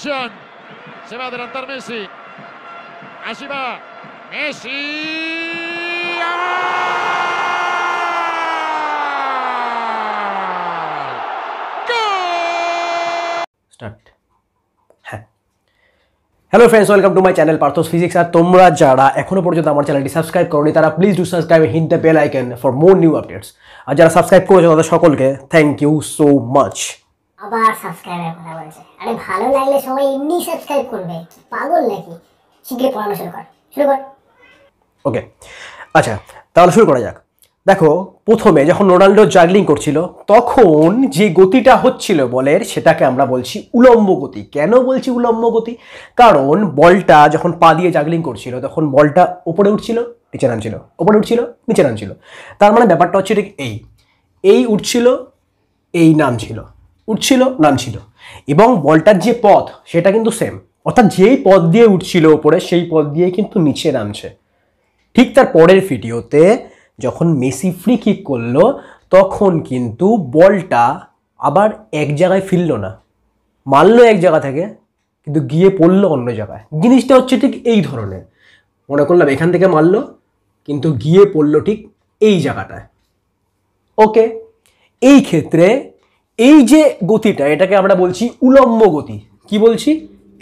Christian. Se va a adelantar Messi. Así va. Messi. হ্যাঁ hello friends welcome to my channel Partha's physics আর তোমরা যারা এখনও পর্যন্ত আমার চ্যানেলটি সাবস্ক্রাইব করোনি তারা please do subscribe hit the bell icon for more new updates আর যারা সাবস্ক্রাইব করেছে তাদের সকলকে থ্যাংক ইউ সো মাচ আবার সাবস্ক্রাইবের কথা বলছে আরে ভালো লাগলে সবাই এমনি সাবস্ক্রাইব করবে পাগল নাকি শিখে পড়ানো শুরু কর শুরু কর ওকে আচ্ছা তাহলে শুরু করা যাক দেখো প্রথমে যখন রোনাল্ডো জাগলিং করছিল তখন যে গতিটা হচ্ছিল বলের সেটাকে আমরা বলছি উলম্ব গতি কেন বলছি উলম্ব গতি কারণ বলটা যখন পা দিয়ে জাগলিং করছিল তখন বলটা ওপরে উঠছিল নিচে নামছিল ওপরে উঠছিল নিচে নামছিল তার মানে ব্যাপারটা হচ্ছে ঠিক এই এই উঠছিল এই নামছিল উঠছিল নামছিল এবং বলটার যে পথ সেটা কিন্তু সেম অর্থাৎ যেই পথ দিয়ে উঠছিল ওপরে সেই পথ দিয়ে কিন্তু নিচে নামছে ঠিক তার পরের ভিডিওতে যখন মেসি ফ্রি কিক করলো তখন কিন্তু বলটা আবার এক জায়গায় ফিরল না মারল এক জায়গা থেকে কিন্তু গিয়ে পড়লো অন্য জায়গায় জিনিসটা হচ্ছে ঠিক এই ধরনের মনে করলাম এখান থেকে মারল কিন্তু গিয়ে পড়লো ঠিক এই জায়গাটায় ওকে এই ক্ষেত্রে এই যে গতিটা এটাকে আমরা বলছি উলম্ব গতি কি বলছি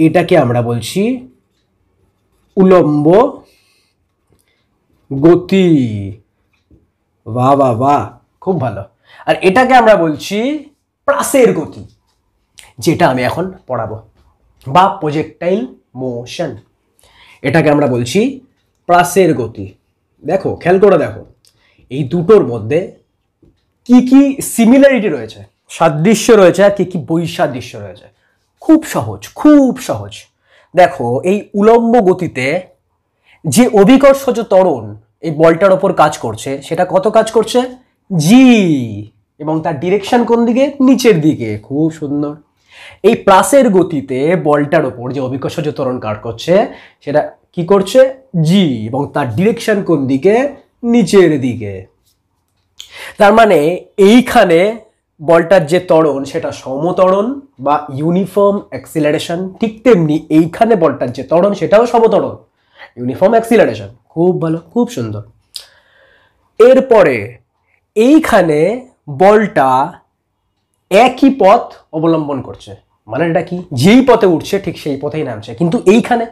এটাকে আমরা বলছি উলম্ব গতি বা বা বা খুব ভালো আর এটাকে আমরা বলছি প্রাসের গতি যেটা আমি এখন পড়াবো বা প্রজেক্টাইল মোশন এটাকে আমরা বলছি প্রাসের গতি দেখো খেয়াল করে দেখো এই দুটোর মধ্যে কি কি সিমিলারিটি রয়েছে সাদৃশ্য রয়েছে আর কি কি বৈসাদৃশ্য রয়েছে খুব সহজ খুব সহজ দেখো এই উলম্ব গতিতে যে অভিকর্ষজ তরণ এই বলটার ওপর কাজ করছে সেটা কত কাজ করছে জি এবং তার ডিরেকশন কোন দিকে নিচের দিকে খুব সুন্দর এই প্লাসের গতিতে বলটার ওপর যে অভিকর্ষজ তরণ কাজ করছে সেটা কি করছে জি এবং তার ডিরেকশন কোন দিকে নিচের দিকে তার মানে এইখানে বলটার যে ত্বরণ সেটা সমতরণ বা ইউনিফর্ম অ্যাক্সিলারেশন ঠিক তেমনি এইখানে বলটার যে ত্বরণ সেটাও সমতরণ ইউনিফর্ম অ্যাক্সিলারেশন খুব ভালো খুব সুন্দর এরপরে এইখানে বলটা একই পথ অবলম্বন করছে মানে এটা কি যেই পথে উঠছে ঠিক সেই পথেই নামছে কিন্তু এইখানে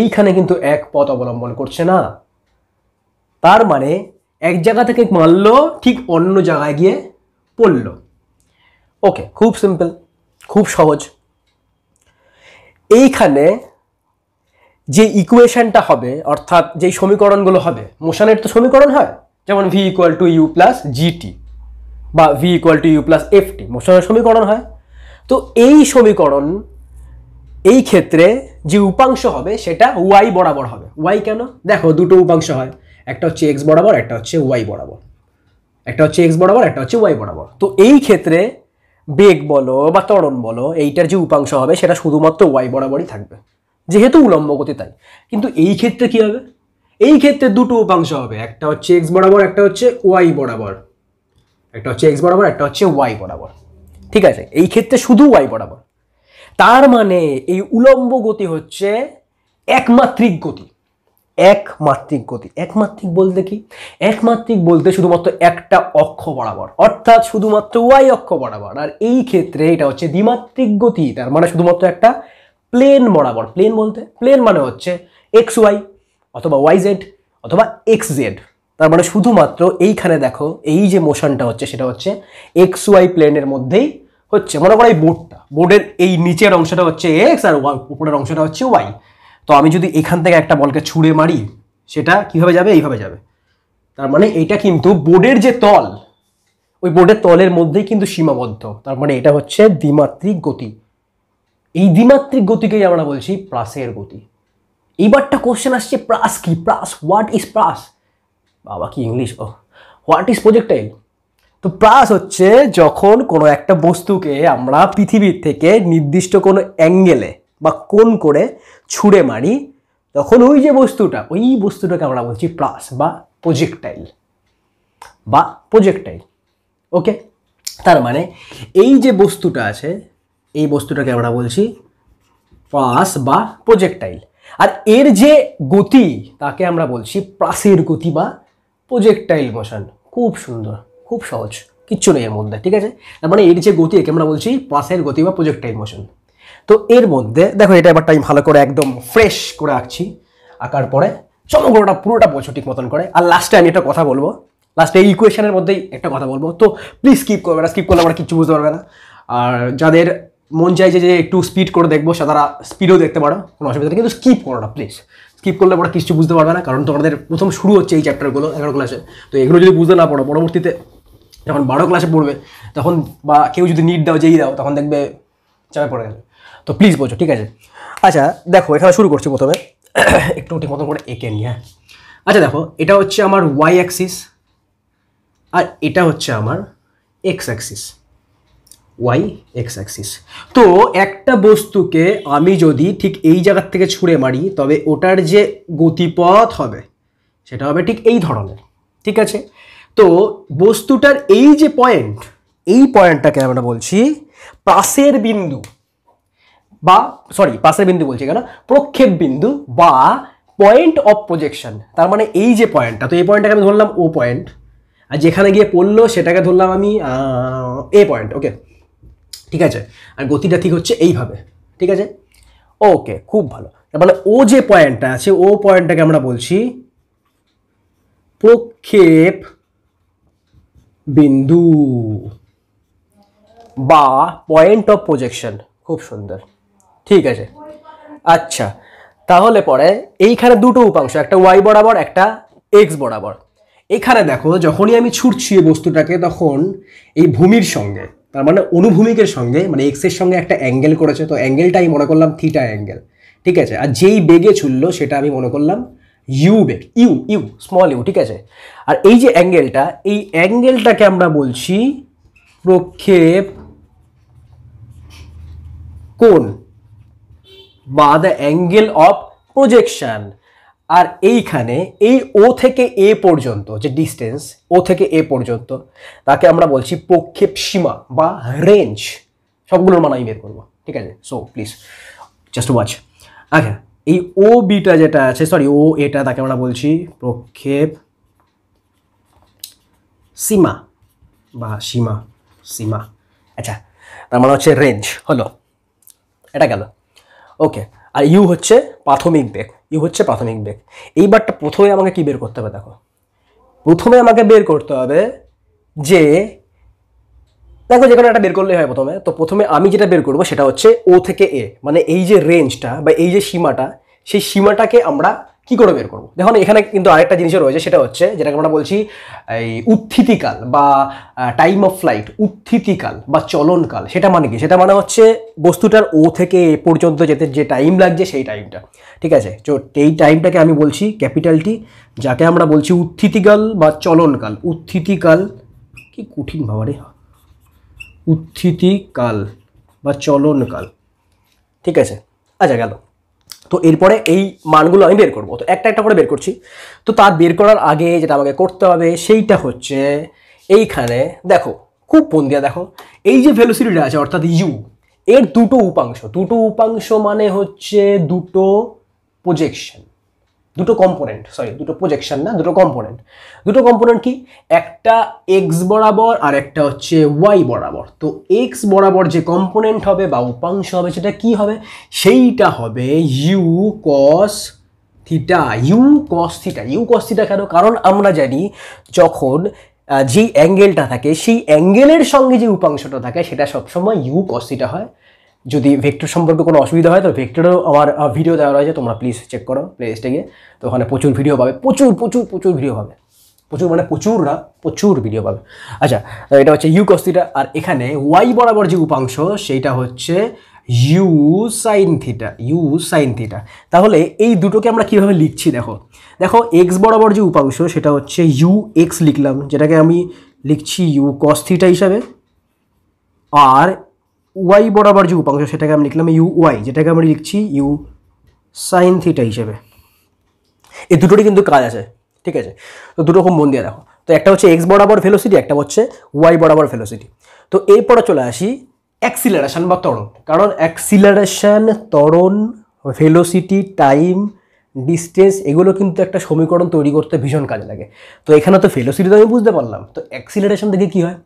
এইখানে কিন্তু এক পথ অবলম্বন করছে না তার মানে এক জায়গা থেকে মারলো ঠিক অন্য জায়গায় গিয়ে পড়ল ওকে খুব সিম্পল খুব সহজ এইখানে যে ইকুয়েশনটা হবে অর্থাৎ যেই সমীকরণগুলো হবে মোশানের তো সমীকরণ হয় যেমন V equal to U plus G T বা V equal to U plus F T মোশনের সমীকরণ হয় তো এই সমীকরণ এই ক্ষেত্রে যে উপাংশ হবে সেটা ওয়াই বরাবর হবে ওয়াই কেন দেখো দুটো উপাংশ হয় একটা হচ্ছে এক্স বরাবর একটা হচ্ছে ওয়াই বরাবর একটা হচ্ছে এক্স বরাবর একটা হচ্ছে ওয়াই বরাবর তো এই ক্ষেত্রে বেগ বলো বা ত্বরণ বলো এইটার যে উপাংশ হবে সেটা শুধুমাত্র ওয়াই বরাবরই থাকবে যেহেতু উলম্ব গতি তাই কিন্তু এই ক্ষেত্রে কি হবে এই ক্ষেত্রে দুটো উপাংশ হবে একটা হচ্ছে এক্স বরাবর একটা হচ্ছে ওয়াই বরাবর একটা হচ্ছে এক্স বরাবর একটা হচ্ছে ওয়াই বরাবর ঠিক আছে এই ক্ষেত্রে শুধু ওয়াই বরাবর তার মানে এই উলম্ব গতি হচ্ছে একমাত্রিক গতি একমাত্রিক গতি একমাত্রিক বলতে কি একমাত্রিক বলতে শুধুমাত্র একটা অক্ষ বরাবর অর্থাৎ শুধুমাত্র ওয়াই অক্ষ বরাবর আর এই ক্ষেত্রে এটা হচ্ছে দ্বিমাত্রিক গতি তার মানে শুধুমাত্র একটা প্লেন বরাবর প্লেন বলতে প্লেন মানে হচ্ছে এক্স ওয়াই অথবা ওয়াই জেড অথবা এক্স জেড তার মানে শুধুমাত্র এইখানে দেখো এই যে মোশনটা হচ্ছে সেটা হচ্ছে এক্স ওয়াই প্লেনের মধ্যেই হচ্ছে মনে করো এই বোর্ডটা বোর্ডের এই নিচের অংশটা হচ্ছে এক্স আর ওয়াই উপরের অংশটা হচ্ছে ওয়াই তো আমি যদি এখান থেকে একটা বলকে ছুঁড়ে মারি সেটা কীভাবে যাবে এইভাবে যাবে তার মানে এটা কিন্তু বোর্ডের যে তল ওই বোর্ডের তলের মধ্যেই কিন্তু সীমাবদ্ধ তার মানে এটা হচ্ছে দ্বিমাত্রিক গতি এই দ্বিমাত্রিক গতিকেই আমরা বলছি প্রাসের গতি এইবারটা কোশ্চেন আসছে প্রাস কি প্রাস হোয়াট ইজ প্রাস বাবা কি ইংলিশ ও হোয়াট ইজ প্রজেক্টাইল তো প্রাস হচ্ছে যখন কোনো একটা বস্তুকে আমরা পৃথিবীর থেকে নির্দিষ্ট কোনো অ্যাঙ্গেলে বা কোন করে ছুঁড়ে মারি তখন ওই যে বস্তুটা ওই বস্তুটাকে আমরা বলছি প্লাস বা প্রজেক্টাইল বা প্রজেক্টাইল ওকে তার মানে এই যে বস্তুটা আছে এই বস্তুটাকে আমরা বলছি প্লাস বা প্রজেক্টাইল আর এর যে গতি তাকে আমরা বলছি প্লাসের গতি বা প্রজেক্টাইল মোশন খুব সুন্দর খুব সহজ কিচ্ছু নেই এর মধ্যে ঠিক আছে তার মানে এর যে গতি একে আমরা বলছি প্লাসের গতি বা প্রজেক্টাইল মোশন তো এর মধ্যে দেখো এটা এবারটা আমি ভালো করে একদম ফ্রেশ করে আঁকছি আঁকার পরে সমগ্রটা পুরোটা বলছো ঠিক মতন করে আর লাস্টে আমি একটা কথা বলবো লাস্টে এই ইকুয়েশনের মধ্যেই একটা কথা বলবো তো প্লিজ স্কিপ করবে না স্কিপ করলে আমরা কিচ্ছু বুঝতে পারবে না আর যাদের মন চাই যে একটু স্পিড করে দেখবো তারা স্পিডও দেখতে পারো কোনো অসুবিধা নেই কিন্তু স্কিপ করো না প্লিজ স্কিপ করলে পরে কিছু বুঝতে পারবে না কারণ তোমাদের প্রথম শুরু হচ্ছে এই চ্যাপ্টারগুলো এগারো ক্লাসে তো এগুলো যদি বুঝতে না পারো পরবর্তীতে যখন বারো ক্লাসে পড়বে তখন বা কেউ যদি নিট দাও যেই দাও তখন দেখবে চাপে পড়ে গেল তো প্লিজ বোঝো ঠিক আছে আচ্ছা দেখো এখানে শুরু করছি প্রথমে একটু ঠিক মতন করে এঁকে নিয়ে হ্যাঁ আচ্ছা দেখো এটা হচ্ছে আমার ওয়াই অ্যাক্সিস আর এটা হচ্ছে আমার X axis Y X axis তো একটা বস্তুকে আমি যদি ঠিক এই জায়গার থেকে ছুঁড়ে মারি তবে ওটার যে গতিপথ হবে সেটা হবে ঠিক এই ধরনের ঠিক আছে তো বস্তুটার এই যে পয়েন্ট এই পয়েন্টটাকে আমরা বলছি পাশের বিন্দু বা সরি পাশের বিন্দু বলছি কেন প্রক্ষেপ বিন্দু বা পয়েন্ট অফ প্রজেকশন তার মানে এই যে পয়েন্টটা তো এই পয়েন্টটাকে আমি ধরলাম ও পয়েন্ট আর যেখানে গিয়ে পড়লো সেটাকে ধরলাম আমি এ পয়েন্ট ওকে ঠিক আছে আর গতিটা ঠিক হচ্ছে এইভাবে ঠিক আছে ওকে খুব ভালো মানে ও যে পয়েন্টটা আছে ও পয়েন্টটাকে আমরা বলছি প্রক্ষেপ বিন্দু বা পয়েন্ট অফ প্রজেকশন খুব সুন্দর ঠিক আছে আচ্ছা তাহলে পরে এইখানে দুটো উপাংশ একটা ওয়াই বরাবর একটা এক্স বরাবর এখানে দেখো যখনই আমি ছুটছি এই বস্তুটাকে তখন এই ভূমির সঙ্গে তার মানে অনুভূমিকের সঙ্গে মানে এক্সের সঙ্গে একটা অ্যাঙ্গেল করেছে তো অ্যাঙ্গেলটা আমি মনে করলাম থিটা অ্যাঙ্গেল ঠিক আছে আর যেই বেগে ছুটলো সেটা আমি মনে করলাম ইউ বেগ ইউ ইউ স্মল ইউ ঠিক আছে আর এই যে অ্যাঙ্গেলটা এই অ্যাঙ্গেলটাকে আমরা বলছি প্রক্ষেপ কোন বা দ্য অ্যাঙ্গেল অফ প্রজেকশান আর এইখানে এই ও থেকে এ পর্যন্ত যে ডিস্টেন্স ও থেকে এ পর্যন্ত তাকে আমরা বলছি প্রক্ষেপ সীমা বা রেঞ্জ সবগুলোর মানে আমি বের করবো ঠিক আছে সো প্লিজ জাস্ট ওয়াচ আচ্ছা এই ও বিটা যেটা আছে সরি ও এটা তাকে আমরা বলছি প্রক্ষেপ সীমা বা সীমা সীমা আচ্ছা তার মানে হচ্ছে রেঞ্জ হলো এটা গেল ওকে আর ইউ হচ্ছে প্রাথমিক বেগ ইউ হচ্ছে প্রাথমিক বেগ এইবারটা প্রথমে আমাকে কি বের করতে হবে দেখো প্রথমে আমাকে বের করতে হবে যে দেখো যেখানে একটা বের করলে হয় প্রথমে তো প্রথমে আমি যেটা বের করবো সেটা হচ্ছে ও থেকে এ মানে এই যে রেঞ্জটা বা এই যে সীমাটা সেই সীমাটাকে আমরা কি করে বের করবো দেখুন এখানে কিন্তু আরেকটা জিনিসও রয়েছে সেটা হচ্ছে যেটাকে আমরা বলছি এই উত্থিতিকাল বা টাইম অফ ফ্লাইট উত্থিতিকাল বা চলনকাল সেটা মানে কি সেটা মানে হচ্ছে বস্তুটার ও থেকে এ পর্যন্ত যেতে যে টাইম লাগছে সেই টাইমটা ঠিক আছে তো এই টাইমটাকে আমি বলছি ক্যাপিটালটি যাকে আমরা বলছি উত্থিতিকাল বা চলনকাল উত্থিতিকাল কি কঠিন ভাবারে উত্থিতিকাল বা চলনকাল ঠিক আছে আচ্ছা গেল তো এরপরে এই মানগুলো আমি বের করবো তো একটা একটা করে বের করছি তো তার বের করার আগে যেটা আমাকে করতে হবে সেইটা হচ্ছে এইখানে দেখো খুব পন দিয়া দেখো এই যে ভেলোসিটিটা আছে অর্থাৎ ইউ এর দুটো উপাংশ দুটো উপাংশ মানে হচ্ছে দুটো প্রজেকশন দুটো কম্পোনেন্ট সরি দুটো প্রজেকশন না দুটো কম্পোনেন্ট দুটো কম্পোনেন্ট কি একটা এক্স বরাবর আর একটা হচ্ছে ওয়াই বরাবর তো এক্স বরাবর যে কম্পোনেন্ট হবে বা উপাংশ হবে সেটা কি হবে সেইটা হবে U cos theta U cos theta U cos theta কেন কারণ আমরা জানি যখন যেই অ্যাঙ্গেলটা থাকে সেই অ্যাঙ্গেলের সঙ্গে যে উপাংশটা থাকে সেটা সবসময় ইউ কস থিটা হয় যদি ভেক্টর সম্পর্কে কোনো অসুবিধা হয় তো ভেক্টরও আমার ভিডিও দেওয়া রয়েছে তোমরা প্লিজ চেক করো প্লেলিস্টে গিয়ে তো ওখানে প্রচুর ভিডিও পাবে প্রচুর প্রচুর প্রচুর ভিডিও পাবে প্রচুর মানে প্রচুর না প্রচুর ভিডিও পাবে আচ্ছা এটা হচ্ছে ইউ কস্তিটা আর এখানে ওয়াই বরাবর যে উপাংশ সেইটা হচ্ছে U sine theta U sine theta তাহলে এই দুটোকে আমরা কিভাবে লিখছি দেখো দেখো এক্স বরাবর যে উপাংশ সেটা হচ্ছে ইউ এক্স লিখলাম যেটাকে আমি লিখছি ইউ কস্তিটা থিটা হিসাবে আর ওয়াই বরাবর যে উপাংশ সেটাকে আমি লিখলাম ইউ ওয়াই যেটাকে আমি লিখছি ইউ সাইন থিটা হিসেবে এই দুটোরই কিন্তু কাজ আছে ঠিক আছে তো দুটো রকম মন দিয়ে দেখো তো একটা হচ্ছে এক্স বরাবর ভেলোসিটি একটা হচ্ছে ওয়াই বরাবর ভেলোসিটি তো এরপরে চলে আসি অ্যাক্সিলারেশান বা তরণ কারণ অ্যাক্সিলারেশান তরণ ভেলোসিটি টাইম ডিস্টেন্স এগুলো কিন্তু একটা সমীকরণ তৈরি করতে ভীষণ কাজে লাগে তো এখানে তো ভেলোসিটি তো আমি বুঝতে পারলাম তো অ্যাক্সিলারেশান দেখে কী হয়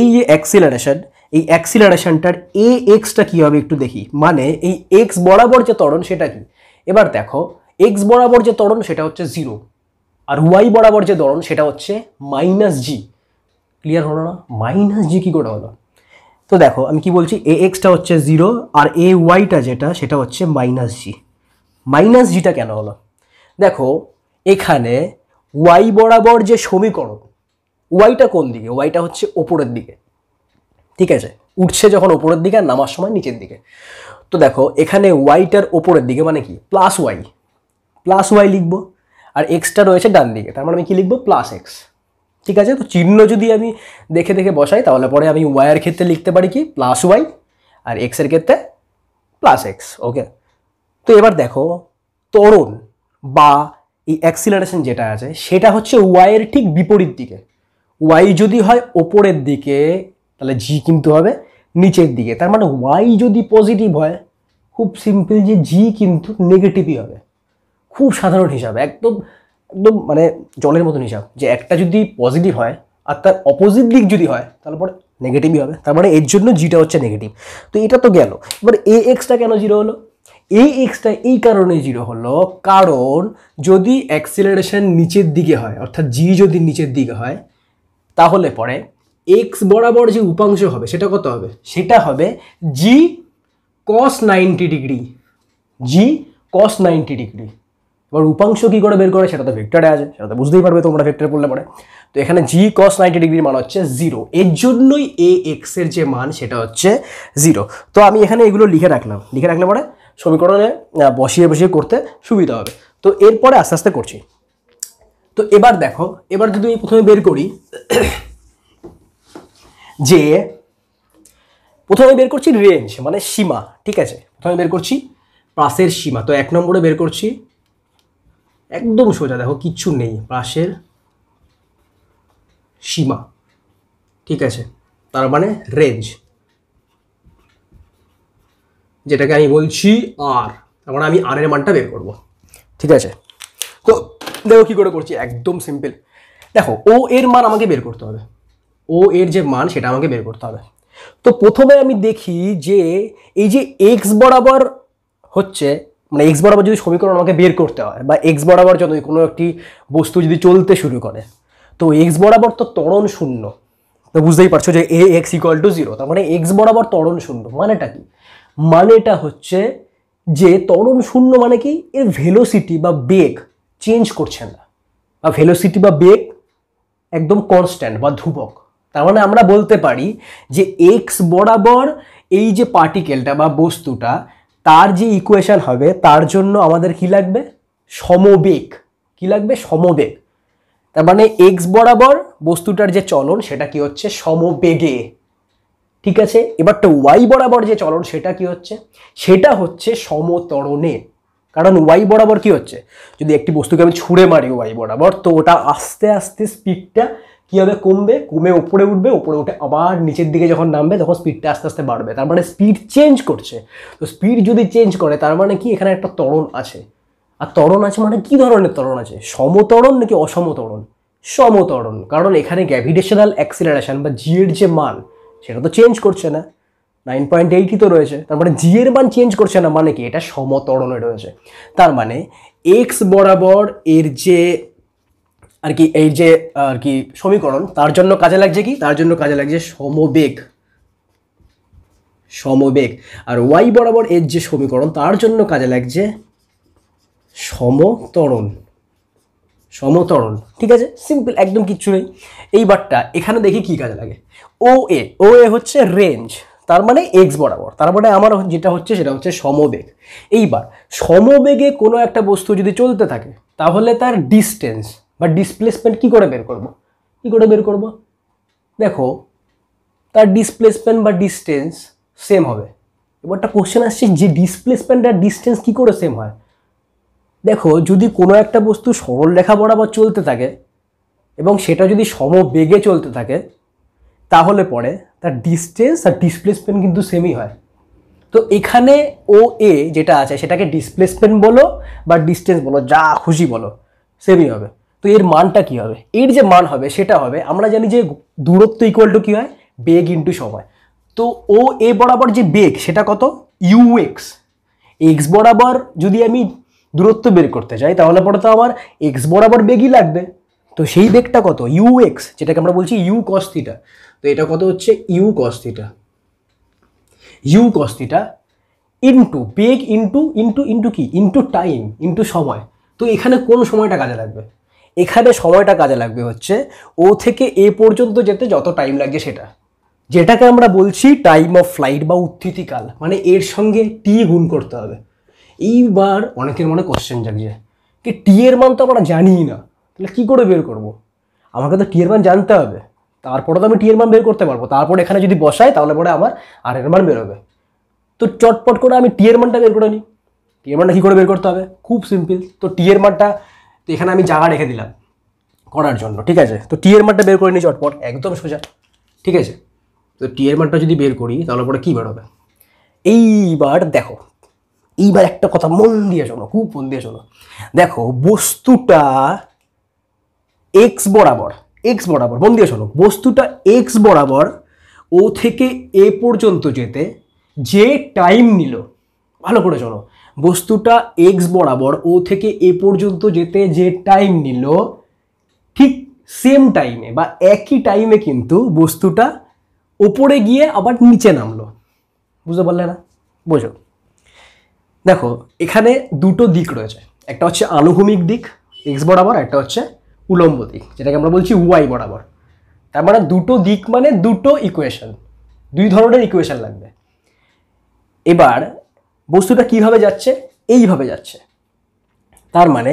এই যে অ্যাক্সিলারেশান এই অ্যাক্সিলারেশনটার এ এক্সটা কী হবে একটু দেখি মানে এই এক্স বরাবর যে ত্বরণ সেটা কি এবার দেখো এক্স বরাবর যে ত্বরণ সেটা হচ্ছে জিরো আর ওয়াই বরাবর যে ত্বরণ সেটা হচ্ছে মাইনাস জি ক্লিয়ার হলো না মাইনাস জি কী করে হলো তো দেখো আমি কি বলছি এ এক্সটা হচ্ছে জিরো আর এ ওয়াইটা যেটা সেটা হচ্ছে মাইনাস জি মাইনাস জিটা কেন হলো দেখো এখানে ওয়াই বরাবর যে সমীকরণ ওয়াইটা কোন দিকে ওয়াইটা হচ্ছে ওপরের দিকে ঠিক আছে উঠছে যখন ওপরের দিকে আর নামার সময় নিচের দিকে তো দেখো এখানে ওয়াইটার ওপরের দিকে মানে কি প্লাস ওয়াই প্লাস ওয়াই লিখবো আর এক্সটা রয়েছে ডান দিকে তার মানে আমি কী লিখবো প্লাস এক্স ঠিক আছে তো চিহ্ন যদি আমি দেখে দেখে বসাই তাহলে পরে আমি ওয়াইয়ের ক্ষেত্রে লিখতে পারি কি প্লাস ওয়াই আর এক্সের ক্ষেত্রে প্লাস এক্স ওকে তো এবার দেখো তরণ বা এই অ্যাক্সিলারেশন যেটা আছে সেটা হচ্ছে ওয়াইয়ের ঠিক বিপরীত দিকে ওয়াই যদি হয় ওপরের দিকে তাহলে জি কিন্তু হবে নিচের দিকে তার মানে ওয়াই যদি পজিটিভ হয় খুব সিম্পল যে জি কিন্তু নেগেটিভই হবে খুব সাধারণ হিসাব একদম একদম মানে জলের মতন হিসাব যে একটা যদি পজিটিভ হয় আর তার অপোজিট দিক যদি হয় তাহলে পরে নেগেটিভই হবে তার মানে এর জন্য জিটা হচ্ছে নেগেটিভ তো এটা তো গেল এবার এ এক্সটা কেন জিরো হলো এ এক্সটা এই কারণে জিরো হলো কারণ যদি অ্যাক্সিলারেশন নিচের দিকে হয় অর্থাৎ জি যদি নিচের দিকে হয় তাহলে পরে এক্স বরাবর যে উপাংশ হবে সেটা কত হবে সেটা হবে G cos ninety degree G cos ninety degree এবার উপাংশ কী করে বের করে সেটা তো ভেক্টরে আছে সেটা তো বুঝতেই পারবে তোমরা ভেক্টরে পড়লে পরে তো এখানে জি কস নাইনটি ডিগ্রির মান হচ্ছে জিরো এর জন্যই এ এক্সের যে মান সেটা হচ্ছে জিরো তো আমি এখানে এগুলো লিখে রাখলাম লিখে রাখলে পরে সমীকরণে বসিয়ে বসিয়ে করতে সুবিধা হবে তো এরপরে আস্তে আস্তে করছি তো এবার দেখো এবার যদি আমি প্রথমে বের করি যে প্রথমে বের করছি রেঞ্জ মানে সীমা ঠিক আছে প্রথমে বের করছি প্রাসের সীমা তো এক নম্বরে বের করছি একদম সোজা দেখো কিচ্ছু নেই প্রাসের সীমা ঠিক আছে তার মানে রেঞ্জ যেটাকে আমি বলছি আর তার মানে আমি আর এর মানটা বের করব ঠিক আছে তো দেখো কী করে করছি একদম সিম্পল দেখো ও এর মান আমাকে বের করতে হবে ও এর যে মান সেটা আমাকে বের করতে হবে তো প্রথমে আমি দেখি যে এই যে এক্স বরাবর হচ্ছে মানে এক্স বরাবর যদি সমীকরণ আমাকে বের করতে হয় বা এক্স বরাবর যদি কোনো একটি বস্তু যদি চলতে শুরু করে তো এক্স বরাবর তো ত্বরণ শূন্য তো বুঝতেই পারছো যে A X equal to zero তার মানে এক্স বরাবর তরণ শূন্য মানেটা কি মানেটা হচ্ছে যে তরণ শূন্য মানে কি এর ভেলোসিটি বা বেগ চেঞ্জ করছে না বা ভেলোসিটি বা বেগ একদম কনস্ট্যান্ট বা ধ্রুবক তার মানে আমরা বলতে পারি যে এক্স বরাবর এই যে পার্টিকেলটা বা বস্তুটা তার যে ইকুয়েশান হবে তার জন্য আমাদের কি লাগবে সমবেগ কি লাগবে সমবেগ তার মানে এক্স বরাবর বস্তুটার যে চলন সেটা কি হচ্ছে সমবেগে ঠিক আছে এবারটা ওয়াই বরাবর যে চলন সেটা কি হচ্ছে সেটা হচ্ছে সমতরণে কারণ ওয়াই বরাবর কি হচ্ছে যদি একটি বস্তুকে আমি ছুঁড়ে মারি ওয়াই বরাবর তো ওটা আস্তে আস্তে স্পিডটা কীভাবে হবে কমবে কমে উপরে উঠবে উপরে উঠে আবার নিচের দিকে যখন নামবে তখন স্পিডটা আস্তে আস্তে বাড়বে তার মানে স্পিড চেঞ্জ করছে তো স্পিড যদি চেঞ্জ করে তার মানে কি এখানে একটা তরণ আছে আর তরণ আছে মানে কী ধরনের তরণ আছে সমতরণ নাকি অসমতরণ সমতরণ কারণ এখানে গ্যাভিটেশনাল অ্যাক্সিলারেশন বা জিয়ের যে মান সেটা তো চেঞ্জ করছে না নাইন পয়েন্ট এইটই তো রয়েছে তার মানে জি এর মান চেঞ্জ করছে না মানে কি এটা সমতরণে রয়েছে তার মানে এক্স বরাবর এর যে আর কি এই যে আর কি সমীকরণ তার জন্য কাজে লাগছে কি তার জন্য কাজে লাগছে সমবেগ সমবেগ আর ওয়াই বরাবর এর যে সমীকরণ তার জন্য কাজে লাগছে সমতরণ সমতরণ ঠিক আছে সিম্পল একদম কিচ্ছু নেই এইবারটা এখানে দেখি কি কাজে লাগে ও এ ও এ হচ্ছে রেঞ্জ তার মানে এক্স বরাবর তার মানে আমার যেটা হচ্ছে সেটা হচ্ছে সমবেগ এইবার সমবেগে কোনো একটা বস্তু যদি চলতে থাকে তাহলে তার ডিস্টেন্স বা ডিসপ্লেসমেন্ট কী করে বের করব কী করে বের করব দেখো তার ডিসপ্লেসমেন্ট বা ডিস্টেন্স সেম হবে এবার একটা কোশ্চেন আসছে যে ডিসপ্লেসমেন্ট আর ডিস্টেন্স কী করে সেম হয় দেখো যদি কোনো একটা বস্তু সরল রেখা বরাবর চলতে থাকে এবং সেটা যদি সমবেগে চলতে থাকে তাহলে পরে তার ডিস্টেন্স আর ডিসপ্লেসমেন্ট কিন্তু সেমই হয় তো এখানে ও এ যেটা আছে সেটাকে ডিসপ্লেসমেন্ট বলো বা ডিস্টেন্স বলো যা খুশি বলো সেমই হবে তো এর মানটা কি হবে এর যে মান হবে সেটা হবে আমরা জানি যে দূরত্ব ইকুয়াল টু কী হয় বেগ ইন্টু সময় তো ও এ বরাবর যে বেগ সেটা কত ইউ এক্স এক্স বরাবর যদি আমি দূরত্ব বের করতে চাই তাহলে পরে তো আমার এক্স বরাবর বেগই লাগবে তো সেই বেগটা কত ইউ এক্স যেটাকে আমরা বলছি ইউ কস্তিটা তো এটা কত হচ্ছে U cos theta U cos theta into বেগ ইন্টু ইন্টু ইন্টু কি ইন্টু টাইম ইন্টু সময় তো এখানে কোন সময়টা কাজে লাগবে এখানে সময়টা কাজে লাগবে হচ্ছে ও থেকে এ পর্যন্ত যেতে যত টাইম লাগছে সেটা যেটাকে আমরা বলছি টাইম অফ ফ্লাইট বা উত্থিতিকাল মানে এর সঙ্গে টি গুণ করতে হবে এইবার অনেকের মনে কোশ্চেন জাগছে কি টি এর মান তো আমরা জানিই না তাহলে কী করে বের করব। আমাকে তো টি এর মান জানতে হবে তারপরে তো আমি টি এর মান বের করতে পারবো তারপর এখানে যদি বসাই তাহলে পরে আমার আর এর মান বেরোবে তো চটপট করে আমি টি এর মানটা বের করে নিই টি এর মানটা কী করে বের করতে হবে খুব সিম্পল তো টি এর মানটা তো এখানে আমি জায়গা রেখে দিলাম করার জন্য ঠিক আছে তো টিয়ের মারটা বের করে নিই চটপট একদম সোজা ঠিক আছে তো টিয়ের এর যদি বের করি তাহলে পরে কী বেরোবে এইবার দেখো এইবার একটা কথা মন দিয়ে শোনো খুব মন দিয়ে শোনো দেখো বস্তুটা এক্স বরাবর এক্স বরাবর মন দিয়ে শোনো বস্তুটা এক্স বরাবর ও থেকে এ পর্যন্ত যেতে যে টাইম নিল ভালো করে চলো বস্তুটা এক্স বরাবর ও থেকে এ পর্যন্ত যেতে যে টাইম নিল ঠিক সেম টাইমে বা একই টাইমে কিন্তু বস্তুটা ওপরে গিয়ে আবার নিচে নামলো বুঝতে পারলে না বোঝো দেখো এখানে দুটো দিক রয়েছে একটা হচ্ছে আনুভূমিক দিক এক্স বরাবর একটা হচ্ছে উলম্ব দিক যেটাকে আমরা বলছি ওয়াই বরাবর তার মানে দুটো দিক মানে দুটো ইকুয়েশন দুই ধরনের ইকুয়েশন লাগবে এবার বস্তুটা কিভাবে যাচ্ছে এইভাবে যাচ্ছে তার মানে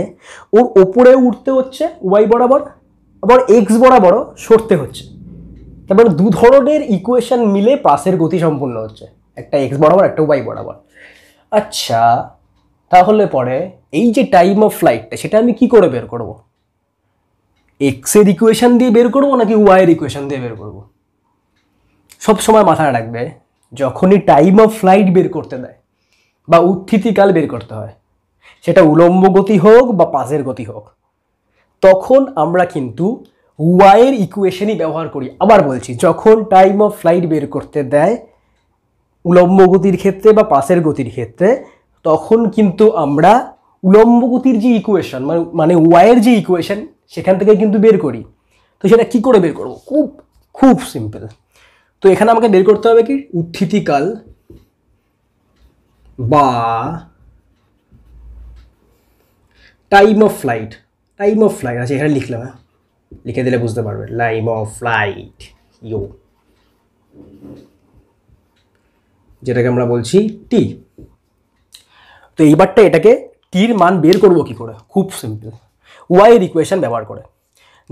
ওর ওপরে উঠতে হচ্ছে ওয়াই বরাবর আবার এক্স বরাবরও সরতে হচ্ছে তারপর মানে দু ধরনের ইকুয়েশন মিলে পাসের গতি সম্পূর্ণ হচ্ছে একটা এক্স বরাবর একটা ওয়াই বরাবর আচ্ছা তাহলে পরে এই যে টাইম অফ ফ্লাইটটা সেটা আমি কি করে বের করব এক্সের ইকুয়েশন দিয়ে বের করব নাকি ওয়াইয়ের ইকুয়েশন দিয়ে বের করব সব সময় মাথায় রাখবে যখনই টাইম অফ ফ্লাইট বের করতে দেয় বা উত্থিতিকাল বের করতে হয় সেটা উলম্ব গতি হোক বা পাশের গতি হোক তখন আমরা কিন্তু ওয়াইয়ের ইকুয়েশনই ব্যবহার করি আবার বলছি যখন টাইম অফ ফ্লাইট বের করতে দেয় উলম্ব গতির ক্ষেত্রে বা পাশের গতির ক্ষেত্রে তখন কিন্তু আমরা উলম্ব গতির যে ইকুয়েশন মানে মানে ওয়াইয়ের যে ইকুয়েশন সেখান থেকে কিন্তু বের করি তো সেটা কী করে বের করবো খুব খুব সিম্পল তো এখানে আমাকে বের করতে হবে কি উত্থিতিকাল বা time of flight time of flight আচ্ছা এখানে লিখলাম হ্যাঁ লিখে দিলে বুঝতে পারবে টাইম অফ ফ্লাইট ইউ যেটাকে আমরা বলছি টি তো এইবারটা এটাকে টির মান বের করব কি করে খুব সিম্পল ওয়াই রিকুয়েশন ব্যবহার করে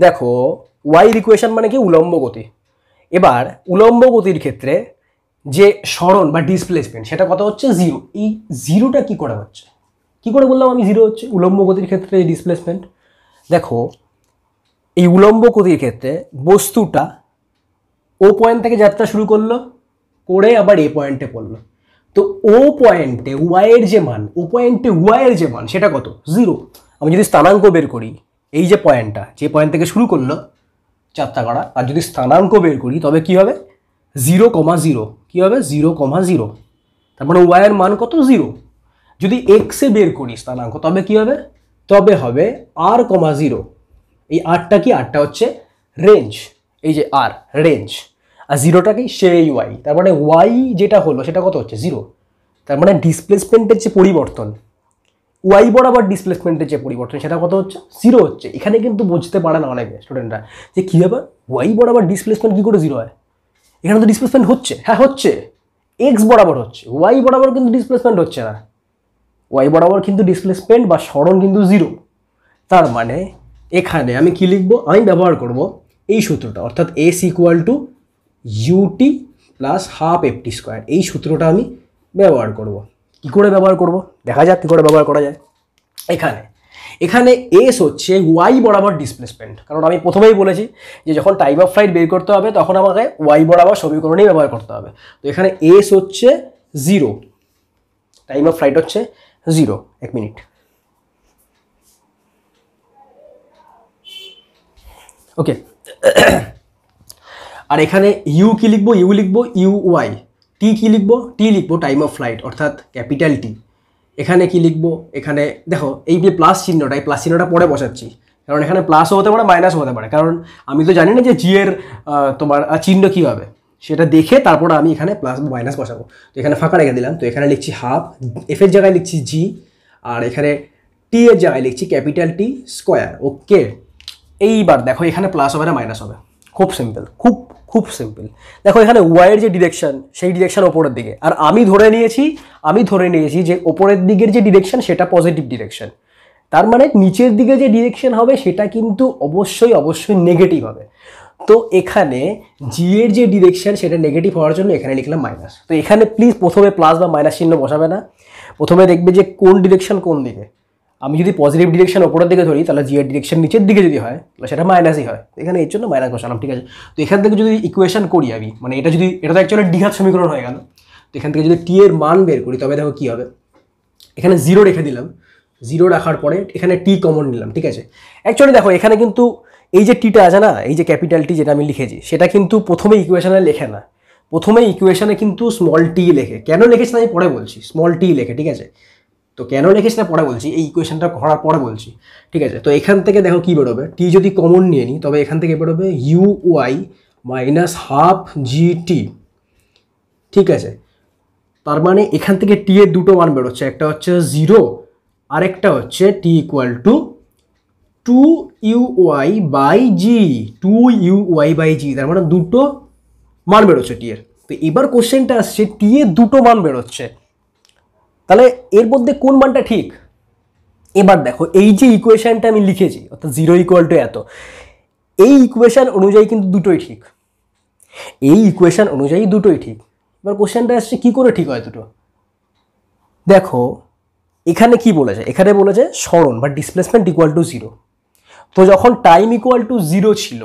দেখো ওয়াই ইকুয়েশন মানে কি উলম্ব গতি এবার উলম্ব গতির ক্ষেত্রে যে স্মরণ বা ডিসপ্লেসমেন্ট সেটা কত হচ্ছে জিরো এই জিরোটা কি করে হচ্ছে কি করে বললাম আমি জিরো হচ্ছে উলম্ব গতির ক্ষেত্রে এই ডিসপ্লেসমেন্ট দেখো এই উলম্ব গতির ক্ষেত্রে বস্তুটা ও পয়েন্ট থেকে যাত্রা শুরু করলো করে আবার এ পয়েন্টে পড়লো তো ও পয়েন্টে ওয়াইয়ের যে মান ও পয়েন্টে ওয়াইয়ের যে মান সেটা কত জিরো আমি যদি স্থানাঙ্ক বের করি এই যে পয়েন্টটা যে পয়েন্ট থেকে শুরু করলো যাত্রা করা আর যদি স্থানাঙ্ক বের করি তবে কি হবে জিরো কমা জিরো কী হবে জিরো কমা জিরো তার মানে ওয়াইয়ের মান কত জিরো যদি এক্সে বের করিস স্থানাঙ্ক তবে কী হবে তবে হবে আর কমা জিরো এই আরটা কি আরটা হচ্ছে রেঞ্জ এই যে আর রেঞ্জ আর জিরোটা কি সেই ওয়াই তার মানে ওয়াই যেটা হলো সেটা কত হচ্ছে জিরো তার মানে ডিসপ্লেসমেন্টের যে পরিবর্তন ওয়াই বরাবর ডিসপ্লেসমেন্টের যে পরিবর্তন সেটা কত হচ্ছে জিরো হচ্ছে এখানে কিন্তু বুঝতে পারে না অনেকে স্টুডেন্টরা যে কী হবে ওয়াই বরাবর ডিসপ্লেসমেন্ট কী করে জিরো হয় এখানে তো ডিসপ্লেসমেন্ট হচ্ছে হ্যাঁ হচ্ছে এক্স বরাবর হচ্ছে ওয়াই বরাবর কিন্তু ডিসপ্লেসমেন্ট হচ্ছে না ওয়াই বরাবর কিন্তু ডিসপ্লেসমেন্ট বা স্মরণ কিন্তু জিরো তার মানে এখানে আমি কি লিখব আমি ব্যবহার করব এই সূত্রটা অর্থাৎ S equal to U T plus half F T square এই সূত্রটা আমি ব্যবহার করব কি করে ব্যবহার করব দেখা যাক কী করে ব্যবহার করা যায় এখানে এখানে এস হচ্ছে ওয়াই বরাবর ডিসপ্লেসমেন্ট কারণ আমি প্রথমেই বলেছি যে যখন টাইম অফ ফ্লাইট বের করতে হবে তখন আমাকে ওয়াই বরাবর সমীকরণই ব্যবহার করতে হবে তো এখানে এস হচ্ছে জিরো টাইম অফ ফ্লাইট হচ্ছে জিরো এক মিনিট ওকে আর এখানে ইউ কি লিখবো ইউ লিখবো ইউ ওয়াই টি কি লিখবো টি লিখবো টাইম অফ ফ্লাইট অর্থাৎ ক্যাপিটাল টি এখানে কি লিখবো এখানে দেখো এই যে প্লাস চিহ্নটা এই প্লাস চিহ্নটা পরে বসাচ্ছি কারণ এখানে প্লাসও হতে পারে মাইনাসও হতে পারে কারণ আমি তো জানি না যে জি এর তোমার চিহ্ন কী হবে সেটা দেখে তারপর আমি এখানে প্লাস মাইনাস বসাবো তো এখানে ফাঁকা রেখে দিলাম তো এখানে লিখছি হাফ এফ এর জায়গায় লিখছি জি আর এখানে টি এর জায়গায় লিখছি ক্যাপিটাল টি স্কোয়ার ওকে এইবার দেখো এখানে প্লাস হবে না মাইনাস হবে খুব সিম্পল খুব খুব সিম্পল দেখো এখানে ওয়াইয়ের যে ডিরেকশন সেই ডিরেকশন ওপরের দিকে আর আমি ধরে নিয়েছি আমি ধরে নিয়েছি যে ওপরের দিকের যে ডিরেকশন সেটা পজিটিভ ডিরেকশন তার মানে নিচের দিকে যে ডিরেকশন হবে সেটা কিন্তু অবশ্যই অবশ্যই নেগেটিভ হবে তো এখানে জি এর যে ডিরেকশন সেটা নেগেটিভ হওয়ার জন্য এখানে লিখলাম মাইনাস তো এখানে প্লিজ প্রথমে প্লাস বা মাইনাস চিহ্ন বসাবে না প্রথমে দেখবে যে কোন ডিরেকশন কোন দিকে আমি যদি পজিটিভ ডিরেকশন ওপরের দিকে ধরি তাহলে জি ডিরেকশন নিচের দিকে যদি হয় তাহলে সেটা মাইনাসই হয় এখানে এর জন্য মাইনাস বসালাম ঠিক আছে তো এখান থেকে যদি ইকুয়েশন করি আমি মানে এটা যদি এটা তো অ্যাকচুয়ালি ডিঘাত সমীকরণ হয়ে গেল তো এখান থেকে যদি টি এর মান বের করি তবে দেখো কী হবে এখানে জিরো রেখে দিলাম জিরো রাখার পরে এখানে টি কমন নিলাম ঠিক আছে অ্যাকচুয়ালি দেখো এখানে কিন্তু এই যে টিটা আছে না এই যে ক্যাপিটাল টি যেটা আমি লিখেছি সেটা কিন্তু প্রথমে ইকুয়েশনে লেখে না প্রথমে ইকুয়েশনে কিন্তু স্মল টি লেখে কেন লেখেছে আমি পরে বলছি স্মল টি লেখে ঠিক আছে তো কেন রেখেছি না পরে বলছি এই ইকুয়েশনটা করার পরে বলছি ঠিক আছে তো এখান থেকে দেখো কী বেরোবে টি যদি কমন নিয়ে নিই তবে এখান থেকে বেরোবে U Y minus half G T ঠিক আছে তার মানে এখান থেকে টি এর দুটো মান বেরোচ্ছে একটা হচ্ছে জিরো আরেকটা হচ্ছে T equal to two U Y by G two U Y by G তার মানে দুটো মান বেরোচ্ছে টি এর তো এবার কোশ্চেনটা আসছে টি এর দুটো মান বেরোচ্ছে তাহলে এর মধ্যে কোন মানটা ঠিক এবার দেখো এই যে ইকুয়েশানটা আমি লিখেছি অর্থাৎ জিরো ইকুয়াল টু এত এই ইকুয়েশান অনুযায়ী কিন্তু দুটোই ঠিক এই ইকুয়েশান অনুযায়ী দুটোই ঠিক এবার কোশ্চেনটা আসছে কী করে ঠিক হয় দুটো দেখো এখানে কি বলেছে এখানে বলেছে সরণ বা ডিসপ্লেসমেন্ট ইকুয়াল টু জিরো তো যখন টাইম ইকুয়াল টু জিরো ছিল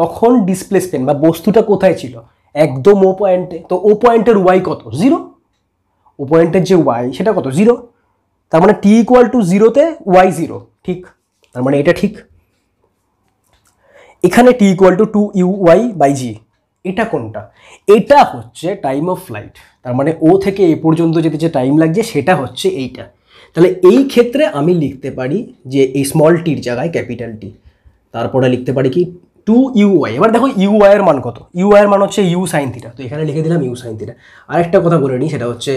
তখন ডিসপ্লেসমেন্ট বা বস্তুটা কোথায় ছিল একদম ও পয়েন্টে তো ও পয়েন্টের ওয়াই কত জিরো ও পয়েন্টের যে ওয়াই সেটা কত জিরো তার মানে টি ইকুয়াল টু জিরোতে ওয়াই জিরো ঠিক তার মানে এটা ঠিক এখানে T equal to two U Y by G এটা কোনটা এটা হচ্ছে টাইম অফ ফ্লাইট তার মানে ও থেকে এ পর্যন্ত যেতে যে টাইম লাগছে সেটা হচ্ছে এইটা তাহলে এই ক্ষেত্রে আমি লিখতে পারি যে এই স্মল টির জায়গায় ক্যাপিটাল টি তারপরে লিখতে পারি কি টু ইউআই এবার দেখো ওয়াই এর মান কত ইউআই এর মান হচ্ছে ইউ সাইন থিটা তো এখানে লিখে দিলাম ইউ সাইন থিটা আরেকটা কথা বলে নিই সেটা হচ্ছে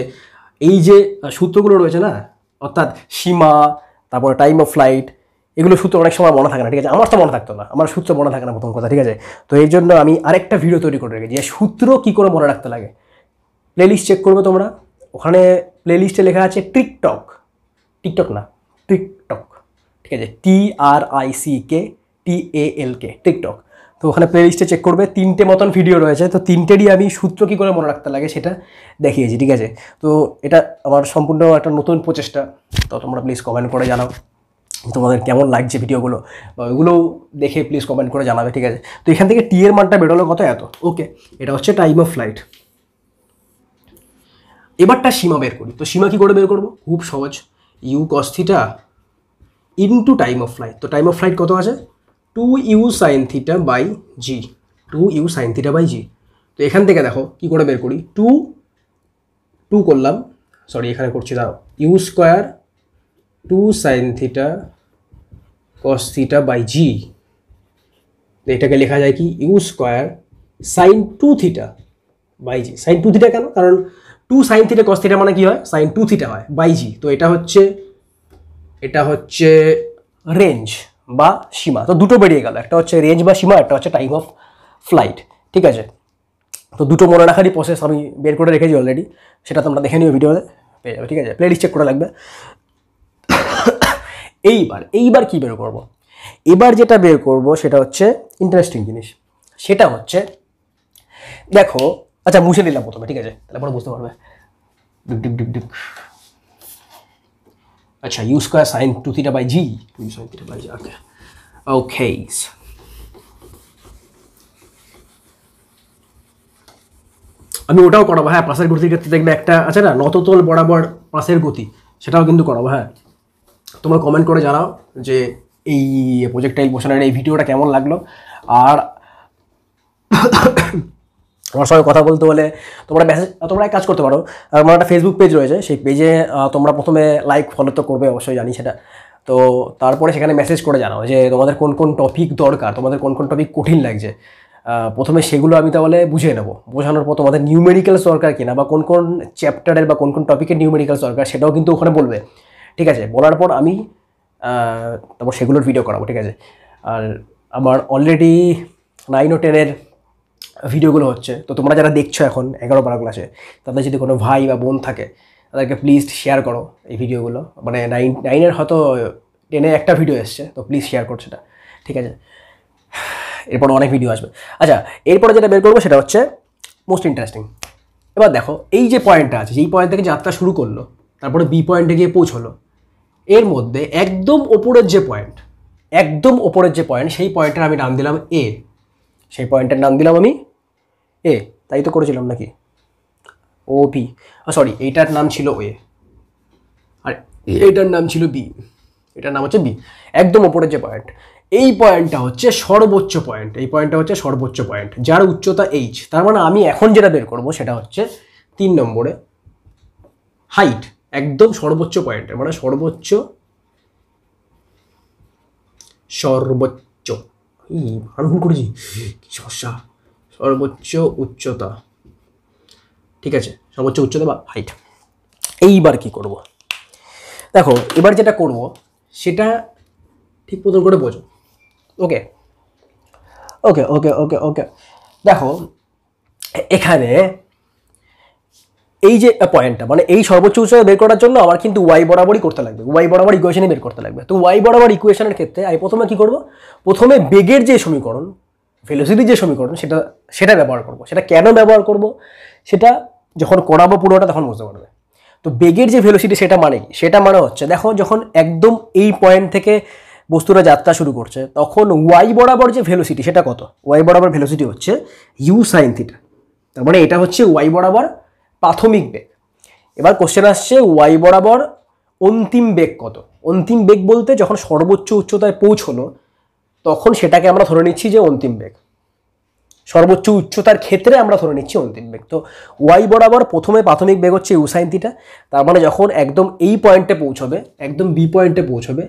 এই যে সূত্রগুলো রয়েছে না অর্থাৎ সীমা তারপর টাইম অফ ফ্লাইট এগুলো সূত্র অনেক সময় মনে থাকে না ঠিক আছে আমার তো মনে থাকতো না আমার সূত্র মনে থাকে না প্রথম কথা ঠিক আছে তো এই জন্য আমি আরেকটা ভিডিও তৈরি করে রেখেছি যে সূত্র কী করে মনে রাখতে লাগে প্লেলিস্ট চেক করবে তোমরা ওখানে প্লেলিস্টে লেখা আছে টিকটক টিকটক না টিকটক ঠিক আছে T R I C K K TikTok তো ওখানে প্লেলিস্টে চেক করবে তিনটে মতন ভিডিও রয়েছে তো তিনটেরই আমি সূত্র কী করে মনে রাখতে লাগে সেটা দেখিয়েছি ঠিক আছে তো এটা আমার সম্পূর্ণ একটা নতুন প্রচেষ্টা তো তোমরা প্লিজ কমেন্ট করে জানাও তোমাদের কেমন লাগছে ভিডিওগুলো ওইগুলো দেখে প্লিজ কমেন্ট করে জানাবে ঠিক আছে তো এখান থেকে টিয়ের মানটা বেরোলো কত এত ওকে এটা হচ্ছে টাইম অফ ফ্লাইট এবারটা সীমা বের করি তো সীমা কী করে বের করবো খুব সহজ U cos theta into time of flight তো টাইম অফ ফ্লাইট কত আছে two U sine theta by G two U sine theta by G তো এখান থেকে দেখো কী করে বের করি টু টু করলাম সরি এখানে করছি দাও U square two sine theta cos theta by G এটাকে লেখা যায় কি U square sine two theta by G sine two theta কেন কারণ two sine theta cos theta মানে কি হয় সাইন টু থিটা হয় বাই জি তো এটা হচ্ছে এটা হচ্ছে রেঞ্জ বা সীমা তো দুটো বেরিয়ে গেল একটা হচ্ছে রেঞ্জ বা সীমা একটা হচ্ছে টাইম অফ ফ্লাইট ঠিক আছে তো দুটো মনে রাখারই প্রসেস আমি বের করে রেখেছি অলরেডি সেটা তোমরা দেখে নিও ভিডিওতে পেয়ে যাবে ঠিক আছে প্লে লিস্ট চেক করা লাগবে এইবার এইবার কি বের করব। এবার যেটা বের করব সেটা হচ্ছে ইন্টারেস্টিং জিনিস সেটা হচ্ছে দেখো আচ্ছা মুছে নিলাম প্রথমে ঠিক আছে তাহলে পরে বুঝতে পারবে ডিপ ডিপ ডিপ ডিপ আচ্ছা U square sine two theta by G two sine theta by G okay okay আমি ওটাও করাবো হ্যাঁ পাশের গতির ক্ষেত্রে দেখবে একটা আছে না নততল বরাবর পাশের গতি সেটাও কিন্তু করাবো হ্যাঁ তোমার কমেন্ট করে জানাও যে এই প্রজেক্টাইল মোশনের এই ভিডিওটা কেমন লাগলো আর তোমার সঙ্গে কথা বলতে হলে তোমরা মেসেজ তোমরা এক কাজ করতে পারো আমার একটা ফেসবুক পেজ রয়েছে সেই পেজে তোমরা প্রথমে লাইক ফলো তো করবে অবশ্যই জানি সেটা তো তারপরে সেখানে মেসেজ করে জানাও যে তোমাদের কোন কোন টপিক দরকার তোমাদের কোন কোন টপিক কঠিন লাগছে প্রথমে সেগুলো আমি তাহলে বুঝে নেবো বোঝানোর পর তোমাদের নিউমেরিক্যালস দরকার কিনা বা কোন কোন চ্যাপ্টারের বা কোন কোন টপিকের নিউমেরিক্যালস দরকার সেটাও কিন্তু ওখানে বলবে ঠিক আছে বলার পর আমি তারপর সেগুলোর ভিডিও করাবো ঠিক আছে আর আমার অলরেডি নাইন ও টেনের ভিডিওগুলো হচ্ছে তো তোমরা যারা দেখছো এখন এগারো বারো ক্লাসে তাদের যদি কোনো ভাই বা বোন থাকে তাদেরকে প্লিজ শেয়ার করো এই ভিডিওগুলো মানে নাইন নাইনের হয়তো টেনে একটা ভিডিও এসছে তো প্লিজ শেয়ার করো সেটা ঠিক আছে এরপর অনেক ভিডিও আসবে আচ্ছা এরপরে যেটা বের করবো সেটা হচ্ছে মোস্ট ইন্টারেস্টিং এবার দেখো এই যে পয়েন্টটা আছে যেই পয়েন্ট থেকে যাত্রা শুরু করলো তারপরে বি পয়েন্টে গিয়ে পৌঁছলো এর মধ্যে একদম ওপরের যে পয়েন্ট একদম ওপরের যে পয়েন্ট সেই পয়েন্টের আমি নাম দিলাম এ সেই পয়েন্টের নাম দিলাম আমি এ তাই তো করেছিলাম নাকি ও বি সরি এইটার নাম ছিল এ আর এইটার নাম ছিল বি এটার নাম হচ্ছে বি একদম ওপরের যে পয়েন্ট এই পয়েন্টটা হচ্ছে সর্বোচ্চ পয়েন্ট এই পয়েন্টটা হচ্ছে সর্বোচ্চ পয়েন্ট যার উচ্চতা এইচ তার মানে আমি এখন যেটা বের করব সেটা হচ্ছে তিন নম্বরে হাইট একদম সর্বোচ্চ পয়েন্ট মানে সর্বোচ্চ সর্বোচ্চ এই করেছি সমস্যা সর্বোচ্চ উচ্চতা ঠিক আছে সর্বোচ্চ উচ্চতা বা হাইট এইবার কি করব। দেখো এবার যেটা করব সেটা ঠিক মতন করে বোঝো ওকে ওকে ওকে ওকে ওকে দেখো এখানে এই যে পয়েন্টটা মানে এই সর্বোচ্চ উচ্চতা বের করার জন্য আমার কিন্তু ওয়াই বরাবরই করতে লাগবে ওয়াই বরাবর ইকুয়েশনে বের করতে লাগবে তো ওয়াই বরাবর ইকুয়েশনের ক্ষেত্রে আমি প্রথমে কী করব প্রথমে বেগের যে সমীকরণ ভেলোসিটির যে সমীকরণ সেটা সেটা ব্যবহার করব সেটা কেন ব্যবহার করব সেটা যখন করাবো পুরোটা তখন বুঝতে পারবে তো বেগের যে ভেলোসিটি সেটা মানে কি সেটা মানে হচ্ছে দেখো যখন একদম এই পয়েন্ট থেকে বস্তুরা যাত্রা শুরু করছে তখন ওয়াই বরাবর যে ভেলোসিটি সেটা কত ওয়াই বরাবর ভেলোসিটি হচ্ছে ইউ সাইন থিটা তার মানে এটা হচ্ছে ওয়াই বরাবর প্রাথমিক বেগ এবার কোশ্চেন আসছে ওয়াই বরাবর অন্তিম বেগ কত অন্তিম বেগ বলতে যখন সর্বোচ্চ উচ্চতায় পৌঁছলো তখন সেটাকে আমরা ধরে নিচ্ছি যে অন্তিম বেগ সর্বোচ্চ উচ্চতার ক্ষেত্রে আমরা ধরে নিচ্ছি অন্তিম বেগ তো ওয়াই বরাবর প্রথমে প্রাথমিক বেগ হচ্ছে ইউসাইন থিটা তার মানে যখন একদম এই পয়েন্টে পৌঁছবে একদম বি পয়েন্টে পৌঁছবে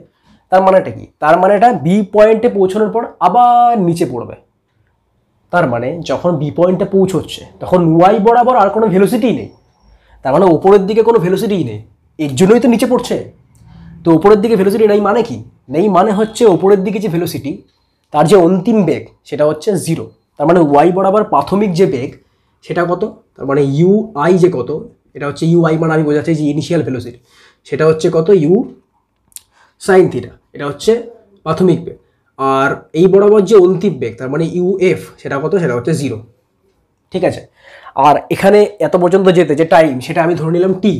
তার মানেটা কি তার মানে এটা বি পয়েন্টে পৌঁছানোর পর আবার নিচে পড়বে তার মানে যখন বি পয়েন্টে পৌঁছচ্ছে তখন ওয়াই বরাবর আর কোনো ভেলোসিটি নেই তার মানে ওপরের দিকে কোনো ভেলোসিটিই নেই এর জন্যই তো নিচে পড়ছে তো উপরের দিকে ভেলোসিটি নেই মানে কি নেই মানে হচ্ছে ওপরের দিকে যে ভেলোসিটি তার যে অন্তিম বেগ সেটা হচ্ছে জিরো তার মানে ওয়াই বরাবর প্রাথমিক যে বেগ সেটা কত তার মানে ইউ আই যে কত এটা হচ্ছে ইউ আই মানে আমি বোঝাচ্ছি যে ইনিশিয়াল ভেলোসিটি সেটা হচ্ছে কত ইউ সাইন থিটা এটা হচ্ছে প্রাথমিক বেগ আর এই বরাবর যে অন্তিম বেগ তার মানে ইউ এফ সেটা কত সেটা হচ্ছে জিরো ঠিক আছে আর এখানে এত পর্যন্ত যেতে যে টাইম সেটা আমি ধরে নিলাম টি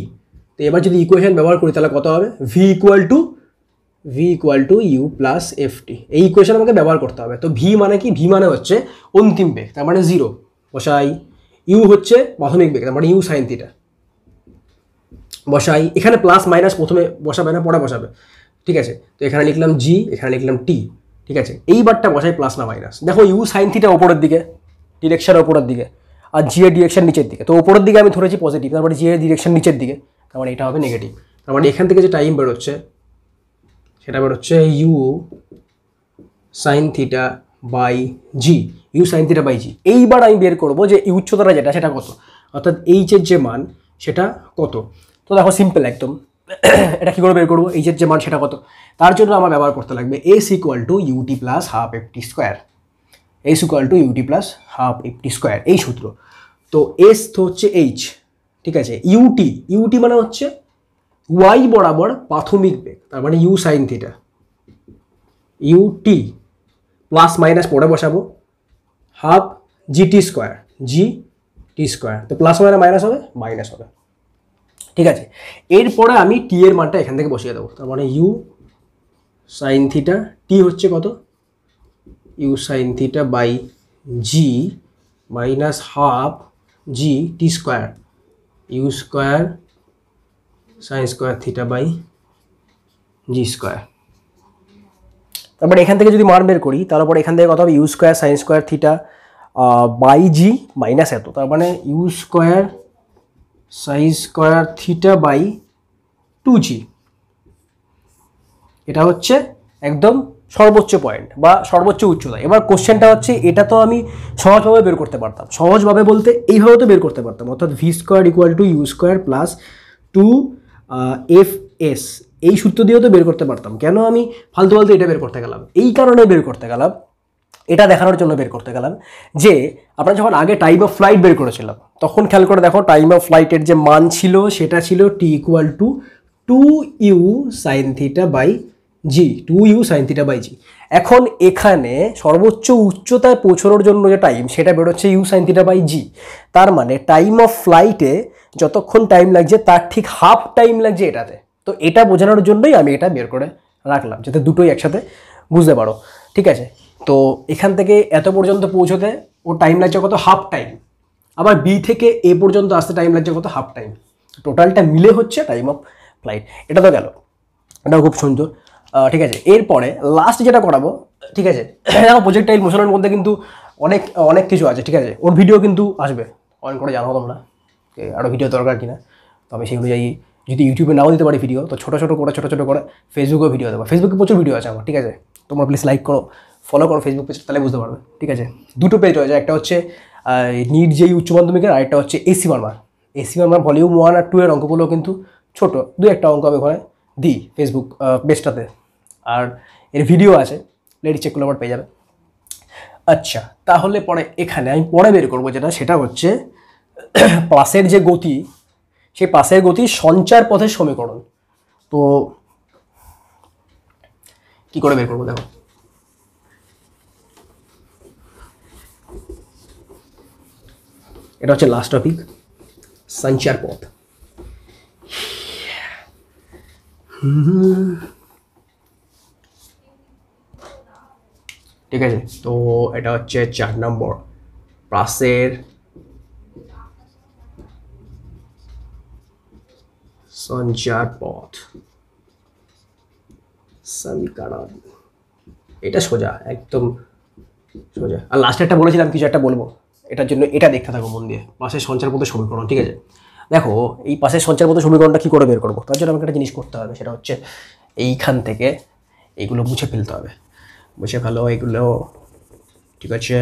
তো এবার যদি ইকুয়েশন ব্যবহার করি তাহলে কত হবে V equal to V equal to U plus F T এই ইকুয়েশন আমাকে ব্যবহার করতে হবে তো ভি মানে কি ভি মানে হচ্ছে অন্তিম বেগ তার মানে জিরো বসাই ইউ হচ্ছে প্রাথমিক বেগ তার মানে ইউ সাইন থিটা বসাই এখানে প্লাস মাইনাস প্রথমে বসাবে না পরে বসাবে ঠিক আছে তো এখানে লিখলাম জি এখানে লিখলাম টি ঠিক আছে এইবারটা বসাই প্লাস না মাইনাস দেখো ইউ সাইন থিটা ওপরের দিকে ডিরেকশন ওপরের দিকে আর জি এর ডিরেকশন নিচের দিকে তো ওপরের দিকে আমি ধরেছি পজিটিভ তারপরে জি এর ডিরেকশন নিচের দিকে তার মানে এটা হবে নেগেটিভ তার মানে এখান থেকে যে টাইম বেরোচ্ছে সেটা বেরোচ্ছে U sine theta by G U sine theta by G এইবার আমি বের করবো যে এই উচ্চতাটা যেটা সেটা কত অর্থাৎ এইচের যে মান সেটা কত তো দেখো সিম্পল একদম এটা কী করে বের করবো এইচের যে মান সেটা কত তার জন্য আমার ব্যবহার করতে লাগবে S equal to U T plus half F T square S equal to U T plus half F T square এই সূত্র তো এস তো হচ্ছে এইচ ঠিক আছে ইউটি ইউটি মানে হচ্ছে ওয়াই বরাবর প্রাথমিক বেগ তার মানে U sine theta U T plus minus পরে বসাবো half G T square G T square তো প্লাস মানে হবে না মাইনাস হবে মাইনাস হবে ঠিক আছে এরপরে আমি টি এর মানটা এখান থেকে বসিয়ে দেবো তার মানে ইউ সাইন থিটা টি হচ্ছে কত U sine theta by G minus half G T square U square sine square theta by G square তারপরে এখান থেকে যদি মান বের করি তার এখান থেকে কত হবে U square sine square theta by G minus এত তার মানে U square sine square theta by two G এটা হচ্ছে একদম সর্বোচ্চ পয়েন্ট বা সর্বোচ্চ উচ্চতা এবার কোশ্চেনটা হচ্ছে এটা তো আমি সহজভাবে বের করতে পারতাম সহজভাবে বলতে এইভাবে তো বের করতে পারতাম অর্থাৎ V square equal to U square plus two F S এই সূত্র দিয়েও তো বের করতে পারতাম কেন আমি ফালতু ফালতু এটা বের করতে গেলাম এই কারণে বের করতে গেলাম এটা দেখানোর জন্য বের করতে গেলাম যে আমরা যখন আগে টাইম অফ ফ্লাইট বের করেছিলাম তখন খেয়াল করে দেখো টাইম অফ ফ্লাইটের যে মান ছিল সেটা ছিল T equal to two U sine theta by G two U sine theta by G এখন এখানে সর্বোচ্চ উচ্চতায় পৌঁছানোর জন্য যে টাইম সেটা বেরোচ্ছে U sine theta by G তার মানে টাইম অফ ফ্লাইটে যতক্ষণ টাইম লাগছে তার ঠিক হাফ টাইম লাগছে এটাতে তো এটা বোঝানোর জন্যই আমি এটা বের করে রাখলাম যাতে দুটোই একসাথে বুঝতে পারো ঠিক আছে তো এখান থেকে এত পর্যন্ত পৌঁছতে ও টাইম লাগছে কত হাফ টাইম আবার বি থেকে এ পর্যন্ত আসতে টাইম লাগছে কত হাফ টাইম টোটালটা মিলে হচ্ছে টাইম অফ ফ্লাইট এটা তো গেল এটাও খুব সুন্দর ঠিক আছে এরপরে লাস্ট যেটা করাবো ঠিক আছে দেখো প্রজেক্টাইল মোশনের মধ্যে কিন্তু অনেক অনেক কিছু আছে ঠিক আছে ওর ভিডিও কিন্তু আসবে অন করে জানাবো তোমরা আরও ভিডিও দরকার কিনা তো আমি সেই অনুযায়ী যদি ইউটিউবে নাও দিতে পারি ভিডিও তো ছোটো ছোটো করে ছোটো ছোটো করে ফেসবুকেও ভিডিও দেবো ফেসবুকে প্রচুর ভিডিও আছে আমার ঠিক আছে তোমরা প্লিজ লাইক করো ফলো করো ফেসবুক পেজ তাহলে বুঝতে পারবে ঠিক আছে দুটো পেজ রয়েছে একটা হচ্ছে নিট যেই উচ্চ মাধ্যমিকের আর একটা হচ্ছে এসি মার্মার এসি মার্মার ভলিউম ওয়ান আর টু এর অঙ্কগুলো কিন্তু ছোটো দু একটা অঙ্ক আমি ওখানে দিই ফেসবুক পেজটাতে আর এর ভিডিও আছে লেডি চেক করলে আবার পেয়ে যাবে আচ্ছা তাহলে পরে এখানে আমি পরে বের করবো যেটা সেটা হচ্ছে পাশের যে গতি সেই পাশের গতি সঞ্চার পথের সমীকরণ তো কি করে বের করবো দেখো এটা হচ্ছে লাস্ট টপিক সঞ্চার পথ হুম ঠিক আছে তো এটা হচ্ছে চার নম্বর প্লাসের সঞ্চার পথ সমীকরণ এটা সোজা একদম সোজা আর লাস্টে একটা বলেছিলাম কিছু একটা বলবো এটার জন্য এটা দেখতে থাকো মন দিয়ে পাশের সঞ্চার পথে সমীকরণ ঠিক আছে দেখো এই পাশের সঞ্চার পথে সমীকরণটা কী করে বের করবো তার জন্য আমাকে একটা জিনিস করতে হবে সেটা হচ্ছে এইখান থেকে এইগুলো মুছে ফেলতে হবে মুছে ফেলো এগুলো ঠিক আছে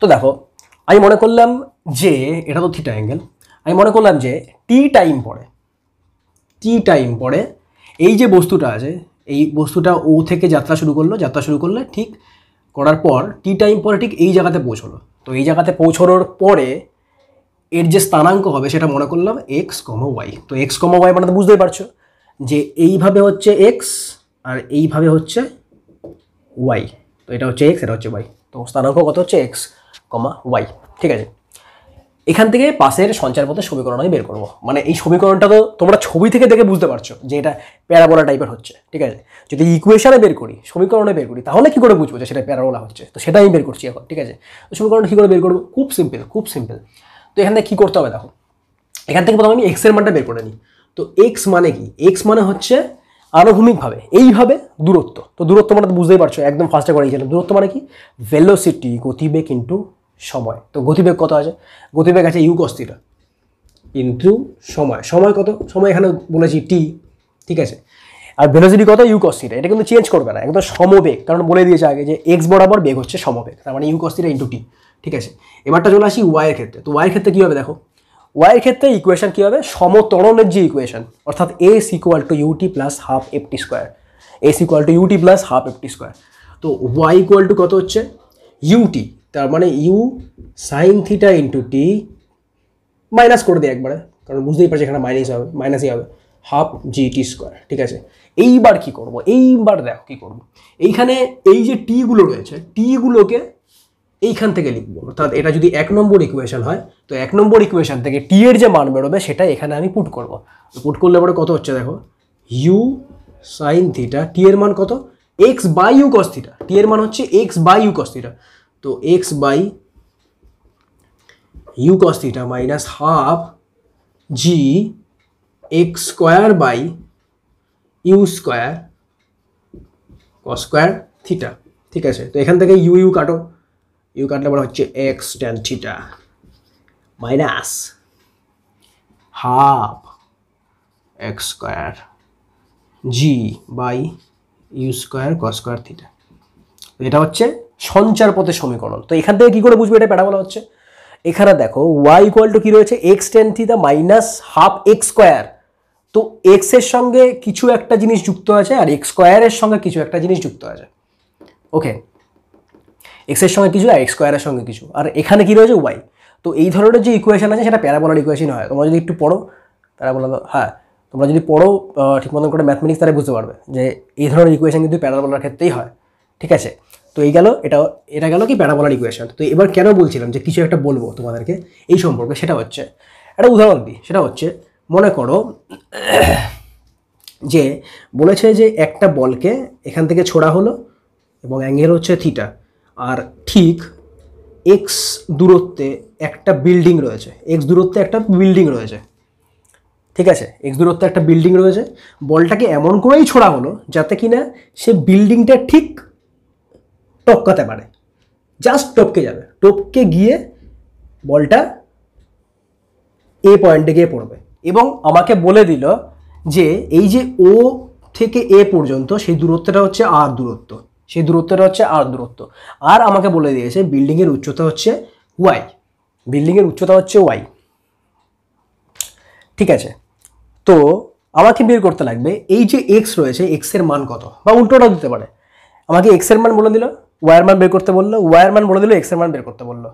তো দেখো আমি মনে করলাম যে এটা তো থিটা অ্যাঙ্গেল আমি মনে করলাম যে টি টাইম পরে টি টাইম পরে এই যে বস্তুটা আছে এই বস্তুটা ও থেকে যাত্রা শুরু করলো যাত্রা শুরু করলে ঠিক করার পর টি টাইম পরে ঠিক এই জায়গাতে পৌঁছলো তো এই জায়গাতে পৌঁছানোর পরে এর যে স্থানাঙ্ক হবে সেটা মনে করলাম এক্স কমা ওয়াই তো এক্স কম ওয়াই মানে তো বুঝতেই পারছো যে এইভাবে হচ্ছে এক্স আর এইভাবে হচ্ছে ওয়াই তো এটা হচ্ছে এক্স এটা হচ্ছে ওয়াই তো স্থানাঙ্ক কত হচ্ছে এক্স কমা ওয়াই ঠিক আছে এখান থেকে পাশের সঞ্চারপথের সমীকরণ আমি বের করবো মানে এই সমীকরণটা তো তোমরা ছবি থেকে দেখে বুঝতে পারছো যে এটা প্যারাবোলা টাইপের হচ্ছে ঠিক আছে যদি ইকুয়েশনে বের করি সমীকরণে বের করি তাহলে কী করে বুঝবো যে সেটা প্যারাবোলা হচ্ছে তো সেটাই আমি বের করছি এখন ঠিক আছে তো সমীকরণটা কী করে বের করবো খুব সিম্পল খুব সিম্পল তো এখান থেকে কী করতে হবে দেখো এখান থেকে প্রথমে আমি এক্সের মানটা বের করে নিই তো এক্স মানে কি এক্স মানে হচ্ছে আনুভূমিকভাবে এইভাবে দূরত্ব তো দূরত্ব মানে বুঝতেই পারছো একদম ফার্স্টে করে গিয়েছিলাম দূরত্ব মানে কি ভেলোসিটি গতিবেগ ইন্টু সময় তো গতিবেগ কত আছে গতিবেগ আছে ইউ কস্তিটা ইন্টু সময় সময় কত সময় এখানে বলেছি টি ঠিক আছে আর ভেলোসিটি কত ইউ কস্তিটা এটা কিন্তু চেঞ্জ করবে না একদম সমবেগ কারণ বলে দিয়েছে আগে যে এক্স বরাবর বেগ হচ্ছে সমবেগ তার মানে ইউ কস্তিটা ইন্টু টি ঠিক আছে এবারটা চলে আসি ওয়াইয়ের ক্ষেত্রে তো ওয়াইয়ের ক্ষেত্রে কী হবে দেখো ওয়াইয়ের ক্ষেত্রে ইকুয়েশান কী হবে সমতরণের যে ইকুয়েশান অর্থাৎ S equal to U T plus half F T square S equal to U T plus half F T square তো ওয়াই ইকুয়াল টু কত হচ্ছে ইউটি তার মানে U sine theta into T minus করে দিই একবারে কারণ বুঝতেই পারছি এখানে মাইনাস হবে মাইনাসই হবে হাফ জিটি স্কোয়ার ঠিক আছে এইবার কি করব এইবার দেখো কি করব এইখানে এই যে টিগুলো রয়েছে টিগুলোকে এইখান থেকে লিখব অর্থাৎ এটা যদি এক নম্বর ইকুয়েশান হয় তো এক নম্বর ইকুয়েশান থেকে টি এর যে মান বেরোবে সেটা এখানে আমি পুট করব পুট করলে পরে কত হচ্ছে দেখো ইউ সাইন থিটা টি এর মান কত X by U cos theta T এর মান হচ্ছে X by U cos theta তো X by U cos theta minus half G X square by U square cos square theta ঠিক আছে তো এখান থেকে ইউ ইউ কাটো ইউ কাটলে বলা হচ্ছে X tan theta minus half X square G by U square cos square theta এটা হচ্ছে সঞ্চার পথের সমীকরণ তো এখান থেকে কী করে বুঝবে এটা প্যারাবোলা হচ্ছে এখানে দেখো ওয়াই ইকুয়াল টু কী রয়েছে X tan theta minus half X square তো এক্সের সঙ্গে কিছু একটা জিনিস যুক্ত আছে আর এক্স স্কোয়ারের সঙ্গে কিছু একটা জিনিস যুক্ত আছে ওকে এক্সের সঙ্গে কিছু আর এক্স স্কোয়ারের সঙ্গে কিছু আর এখানে কী রয়েছে ওয়াই তো এই ধরনের যে ইকুয়েশন আছে সেটা প্যারাবোলার ইকুয়েশন হয় তোমরা যদি একটু পড়ো প্যারাবোলার হ্যাঁ তোমরা যদি পড়ো ঠিক মতন করে ম্যাথমেটিক্স তারা বুঝতে পারবে যে এই ধরনের ইকুয়েশন কিন্তু প্যারাবোলার ক্ষেত্রেই হয় ঠিক আছে তো এই গেল এটা এটা গেল কি প্যারাবোলার ইকুয়েশন তো এবার কেন বলছিলাম যে কিছু একটা বলবো তোমাদেরকে এই সম্পর্কে সেটা হচ্ছে একটা উদাহরণ দিই সেটা হচ্ছে মনে করো যে বলেছে যে একটা বলকে এখান থেকে ছোড়া হলো এবং অ্যাঙ্গেল হচ্ছে থিটা আর ঠিক এক্স দূরত্বে একটা বিল্ডিং রয়েছে এক্স দূরত্বে একটা বিল্ডিং রয়েছে ঠিক আছে এক্স দূরত্বে একটা বিল্ডিং রয়েছে বলটাকে এমন করেই ছোড়া হলো যাতে কি না সে বিল্ডিংটা ঠিক টপকাতে পারে জাস্ট টপকে যাবে টপকে গিয়ে বলটা এ পয়েন্টে গিয়ে পড়বে এবং আমাকে বলে দিল যে এই যে ও থেকে এ পর্যন্ত সেই দূরত্বটা হচ্ছে আর দূরত্ব সেই দূরত্বটা হচ্ছে আর দূরত্ব আর আমাকে বলে দিয়েছে বিল্ডিংয়ের উচ্চতা হচ্ছে ওয়াই বিল্ডিংয়ের উচ্চতা হচ্ছে ওয়াই ঠিক আছে তো আমাকে বের করতে লাগবে এই যে এক্স রয়েছে এক্সের মান কত বা উল্টোটাও দিতে পারে আমাকে এক্সের মান বলে দিল ওয়ার মান বের করতে বললো ওয়ার মান বলে দিল এক্সের মান বের করতে বললো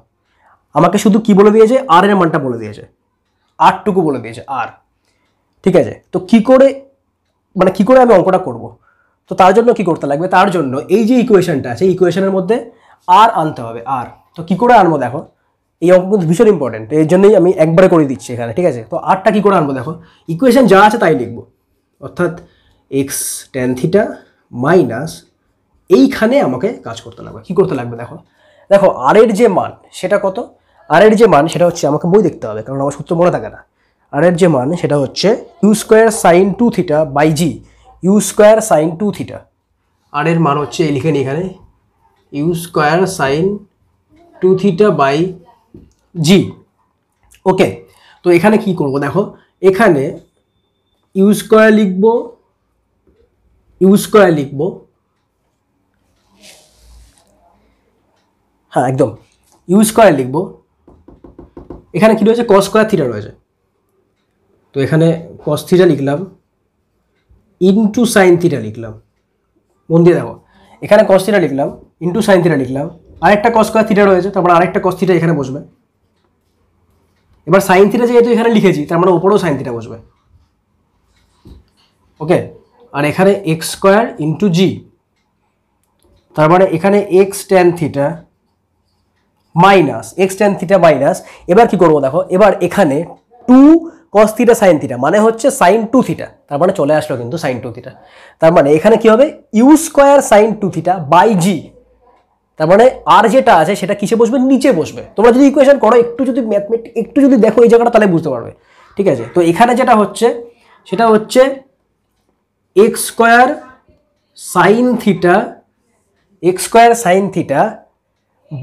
আমাকে শুধু কি বলে দিয়েছে আর এর মানটা বলে দিয়েছে আরটুকু বলে দিয়েছে আর ঠিক আছে তো কি করে মানে কি করে আমি অঙ্কটা করবো তো তার জন্য কি করতে লাগবে তার জন্য এই যে ইকুয়েশনটা আছে ইকুয়েশনের মধ্যে আর আনতে হবে আর তো কি করে আনবো দেখো এই অঙ্ক কিন্তু ভীষণ ইম্পর্টেন্ট এর জন্যই আমি একবারে করে দিচ্ছি এখানে ঠিক আছে তো আরটা কী করে আনবো দেখো ইকুয়েশন যা আছে তাই লিখবো অর্থাৎ এক্স টেন থিটা মাইনাস এইখানে আমাকে কাজ করতে লাগবে কি করতে লাগবে দেখো দেখো আর এর যে মান সেটা কত আর এর যে মান সেটা হচ্ছে আমাকে বই দেখতে হবে কারণ আমার সূত্র মনে থাকে না আর এর যে মান সেটা হচ্ছে U square sine two theta by G U square sine two theta আর এর মান হচ্ছে এই লিখেন এখানে U square sine two theta by G okay তো এখানে কি করব দেখো এখানে ইউ স্কোয়ার লিখব ইউ স্কোয়ার লিখব হ্যাঁ একদম ইউ স্কোয়ার লিখব এখানে কি রয়েছে কস স্কোয়ার থিটা রয়েছে তো এখানে কস থিটা লিখলাম ইনটু সাইন থিটা লিখলাম মন দিয়ে দেখো এখানে কস থিটা লিখলাম ইনটু সাইন থিটা লিখলাম আরেকটা কস কোয়ার থিটা রয়েছে তারপর আরেকটা কস থিটা এখানে বসবে এবার সাইন থিটা যেহেতু এখানে লিখেছি তার মানে ওপরেও সাইন থিটা বসবে ওকে আর এখানে এক্স স্কোয়ার ইন্টু জি তার মানে এখানে X tan theta minus X tan theta minus এবার কি করবো দেখো এবার এখানে two cos theta sine theta মানে হচ্ছে সাইন টু থিটা তার মানে চলে আসলো কিন্তু সাইন টু থিটা তার মানে এখানে কি হবে U square sine two theta by G তার মানে আর যেটা আছে সেটা কিসে বসবে নিচে বসবে তোমরা যদি ইকুয়েশন করো একটু যদি ম্যাথমেটিক একটু যদি দেখো এই জায়গাটা তাহলে বুঝতে পারবে ঠিক আছে তো এখানে যেটা হচ্ছে সেটা হচ্ছে X square sine theta X square sine theta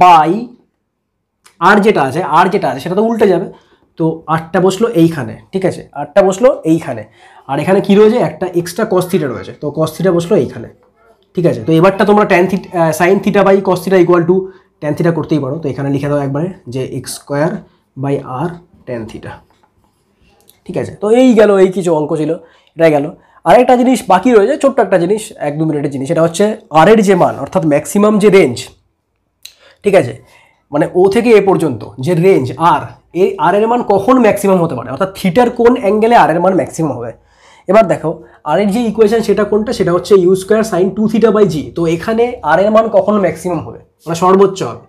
by আর যেটা আছে আর যেটা আছে সেটা তো উল্টে যাবে তো আটটা বসলো এইখানে ঠিক আছে আটটা বসলো এইখানে আর এখানে কী রয়েছে একটা এক্সট্রা কস্থিটা রয়েছে তো কস্থিটা বসলো এইখানে ঠিক আছে তো এবারটা তোমরা tan theta sine theta by cos theta equal to tan theta করতেই পারো তো এখানে লিখে দাও একবারে যে এক্স স্কোয়ার বাই আর টেন থিটা ঠিক আছে তো এই গেল এই কিছু অঙ্ক ছিল এটাই গেল আরেকটা জিনিস বাকি রয়েছে ছোট্ট একটা জিনিস এক দু মিনিটের জিনিস এটা হচ্ছে আরের যে মান অর্থাৎ ম্যাক্সিমাম যে রেঞ্জ ঠিক আছে মানে ও থেকে এ পর্যন্ত যে রেঞ্জ আর এই আর এর মান কখন ম্যাক্সিমাম হতে পারে অর্থাৎ থিটার কোন অ্যাঙ্গেলে আর এর মান ম্যাক্সিমাম হবে এবার দেখো আর এর যে ইকুয়েশন সেটা কোনটা সেটা হচ্ছে U square sine two theta by G তো এখানে আর এর মান কখন ম্যাক্সিমাম হবে মানে সর্বোচ্চ হবে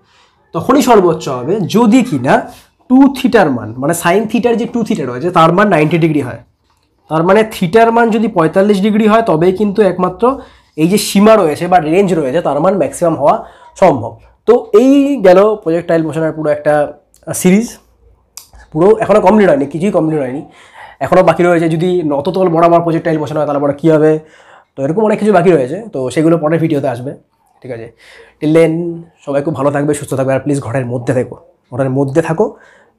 তখনই সর্বোচ্চ হবে যদি কি না টু থিটার মান মানে সাইন থিটার যে টু থিটা রয়েছে তার মান নাইনটি ডিগ্রি হয় তার মানে থিটার মান যদি পঁয়তাল্লিশ ডিগ্রি হয় তবেই কিন্তু একমাত্র এই যে সীমা রয়েছে বা রেঞ্জ রয়েছে তার মান ম্যাক্সিমাম হওয়া সম্ভব তো এই গেল প্রজেক্ট টাইল মোশনের পুরো একটা সিরিজ পুরো এখনও কমপ্লিট হয়নি কিছুই কমপ্লিট হয়নি এখনও বাকি রয়েছে যদি নততল বড় আমার প্রজেক্ট টাইল মোশন হয় তাহলে বড় কী হবে তো এরকম অনেক কিছু বাকি রয়েছে তো সেগুলো পরের ভিডিওতে আসবে ঠিক আছে টিলেন সবাই খুব ভালো থাকবে সুস্থ থাকবে আর প্লিজ ঘরের মধ্যে থেকো ঘরের মধ্যে থাকো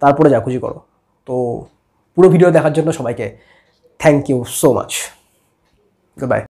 তারপরে যা খুশি করো তো পুরো ভিডিও দেখার জন্য সবাইকে thank you so much good bye